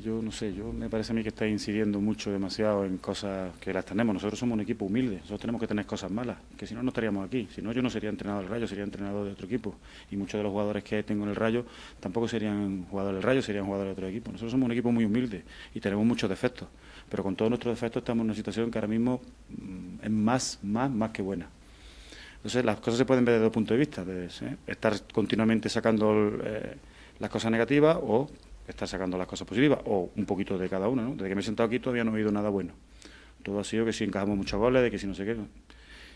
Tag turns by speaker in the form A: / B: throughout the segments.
A: yo, no sé, yo me parece a mí que está incidiendo mucho, demasiado en cosas que las tenemos. Nosotros somos un equipo humilde, nosotros tenemos que tener cosas malas, que si no, no estaríamos aquí. Si no, yo no sería entrenador del Rayo, sería entrenador de otro equipo. Y muchos de los jugadores que tengo en el Rayo tampoco serían jugadores del Rayo, serían jugadores de otro equipo. Nosotros somos un equipo muy humilde y tenemos muchos defectos, pero con todos nuestros defectos estamos en una situación que ahora mismo mm, es más, más, más que buena. Entonces, las cosas se pueden ver desde dos puntos de vista, de ¿eh? estar continuamente sacando eh, las cosas negativas o está sacando las cosas positivas, o un poquito de cada uno, ¿no? Desde que me he sentado aquí todavía no he oído nada bueno. Todo ha sido que si encajamos muchos goles, de que si no sé qué.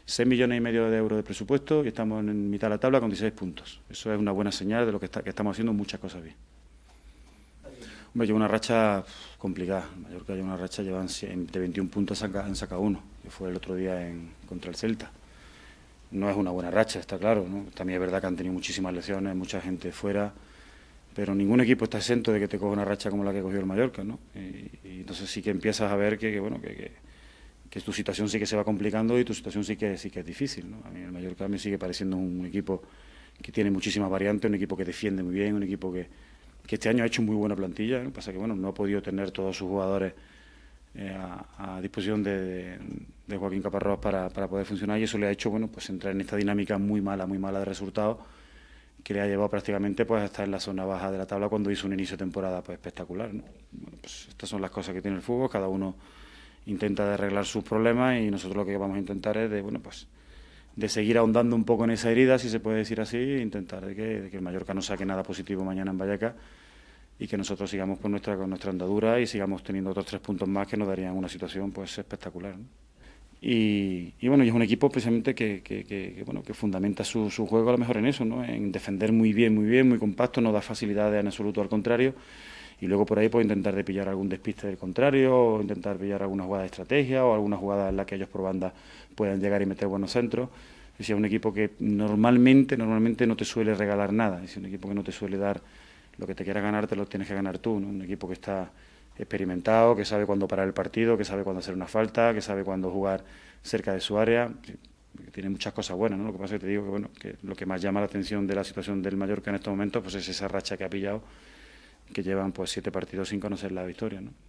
A: 6 millones y medio de euros de presupuesto y estamos en mitad de la tabla con 16 puntos. Eso es una buena señal de lo que, está, que estamos haciendo muchas cosas bien. Hombre, lleva una racha complicada. En Mallorca lleva una racha, llevan de 21 puntos han sacado uno, que fue el otro día en, contra el Celta. No es una buena racha, está claro. ¿no? También es verdad que han tenido muchísimas lesiones, mucha gente fuera pero ningún equipo está exento de que te coja una racha como la que cogió el Mallorca, ¿no? Y, entonces sí que empiezas a ver que, bueno, que, que, tu situación sí que se va complicando y tu situación sí que, sí que es difícil, A mí el Mallorca me sigue pareciendo un equipo que tiene muchísimas variantes, un equipo que defiende muy bien, un equipo que, este año ha hecho muy buena plantilla, pasa que, bueno, no ha podido tener todos sus jugadores eh, a, disposición de, Joaquín Caparrós para, poder funcionar y eso le ha hecho, bueno, pues entrar en esta dinámica muy mala, muy mala de resultados que le ha llevado prácticamente pues, a estar en la zona baja de la tabla cuando hizo un inicio de temporada pues, espectacular. Bueno, pues, estas son las cosas que tiene el fútbol, cada uno intenta de arreglar sus problemas y nosotros lo que vamos a intentar es de, bueno, pues, de seguir ahondando un poco en esa herida, si se puede decir así, e intentar de que, el Mallorca no saque nada positivo mañana en Vallecas y que nosotros sigamos con nuestra, andadura y sigamos teniendo otros tres puntos más que nos darían una situación pues espectacular. Y, bueno, es un equipo precisamente que, bueno, que fundamenta su, su, juego a lo mejor en eso, ¿no? en defender muy bien, muy bien, muy compacto, no da facilidades en absoluto, al contrario. Y luego por ahí puede intentar de pillar algún despiste del contrario, o intentar pillar alguna jugada de estrategia o alguna jugada en la que ellos por banda puedan llegar y meter buenos centros. Es un equipo que normalmente, normalmente no te suele regalar nada, es un equipo que no te suele dar lo que te quieras ganar, te lo tienes que ganar tú, ¿no? un equipo que está experimentado, que sabe cuándo parar el partido, que sabe cuándo hacer una falta, que sabe cuándo jugar cerca de su área. Tiene muchas cosas buenas, ¿no? Lo que pasa es que te digo que, bueno, que lo que más llama la atención de la situación del Mallorca en estos momentos pues es esa racha que ha pillado, que llevan pues siete partidos sin conocer la victoria, ¿no?